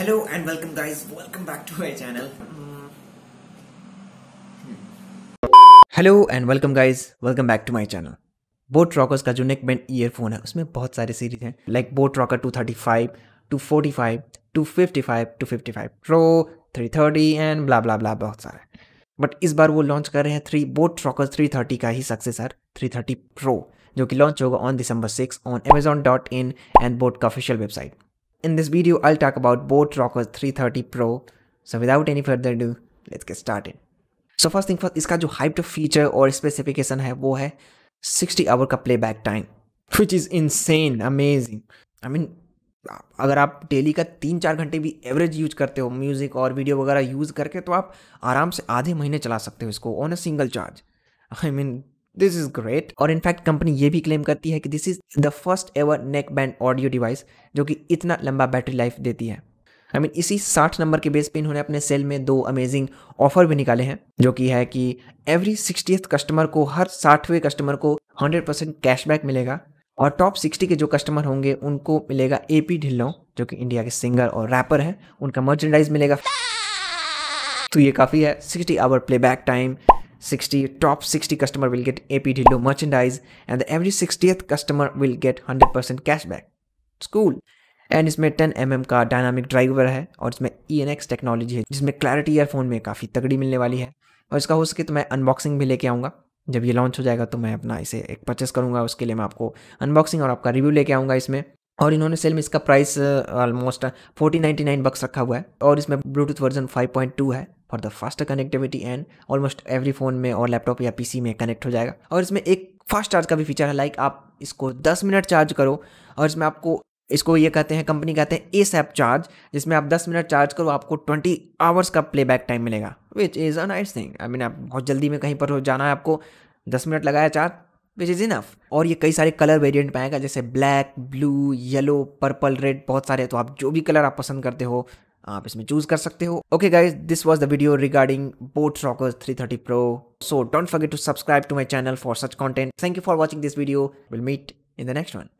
Hello and welcome guys welcome back to my channel hello and welcome guys welcome back to my channel boAt Rockers का जो neck band earphone है उसमें बहुत सारे series हैं like boAt Rocker 235, 245, 255, 255 pro 330 and blah blah blah बहुत सारे but इस बार वो लॉन्च कर रहे हैं थ्री बोट रॉकर 330 का ही सक्सेसर 330 प्रो जो कि लॉन्च होगा on December six on Amazon dot in and boAt का official website In this video, I'll talk about Boat Rocker 330 Pro. So without any further ado, let's get started. So first thing first, इसका जो hyped feature और specification है वो है 60 hour का playback time, which is insane, amazing. I mean, अगर आप daily का तीन चार घंटे भी average use करते हो music और video वगैरह use करके तो आप आराम से आधे महीने चला सकते हो इसको on a single charge. I mean, this is great और इनफैक्ट कंपनी ये भी क्लेम करती है कि this is the first ever neck band audio device जो कि इतना लंबा बैटरी लाइफ देती है आई I मीन mean, इसी 60 नंबर के बेस पे इन्होंने अपने सेल में दो अमेजिंग ऑफर भी निकाले हैं जो कि है कि एवरी सिक्सटी कस्टमर को हर साठवें कस्टमर को 100 परसेंट कैशबैक मिलेगा और टॉप 60 के जो कस्टमर होंगे उनको मिलेगा ए पी ढिल्लो जो कि इंडिया के सिंगर और रैपर हैं उनका मर्चेंडाइज मिलेगा तो ये काफ़ी है sixty hour playback time 60 top 60 customer will get AP Dhillo merchandise and the every 60th customer will get 100% cashback. It's cool. And इसमें 10 एम mm का डायनामिक ड्राइवर है और इसमें ई एन एक्स टेक्नोलॉजी है जिसमें क्लैरिटी ईयरफोन में काफ़ी तगड़ी मिलने वाली है और इसका हो सके तो मैं अनबॉक्सिंग भी लेके आऊँगा जब ये लॉन्च हो जाएगा तो मैं अपना इसे एक परचेस करूँगा उसके लिए मैं आपको अनबॉक्सिंग और आपका रिव्यू लेके आऊँगा इसमें और इन्होंने सेल में इसका price almost forty ninety nine bucks रखा हुआ है और इसमें Bluetooth version five point two है for the fast connectivity and almost every phone में और लैपटॉप या पीसी में कनेक्ट हो जाएगा और इसमें एक फास्ट चार्ज का भी फीचर है लाइक आप इसको 10 मिनट चार्ज करो और इसमें आपको इसको ये कहते हैं कंपनी कहते हैं ए सैप चार्ज जिसमें आप 10 मिनट चार्ज करो आपको 20 आवर्स का प्लेबैक टाइम मिलेगा which is a nice thing I mean आप बहुत जल्दी में कहीं पर जाना है आपको 10 मिनट लगाया चार्ज विच इज़ इनफ और ये कई सारे कलर वेरिएंट पाएगा जैसे black blue yellow purple red बहुत सारे तो आप जो भी कलर आप पसंद करते हो आप इसमें चूज कर सकते हो okay guys this was the video regarding boAt Rockers 330 pro so don't forget to subscribe to my channel for such content thank you for watching this video will meet in the next one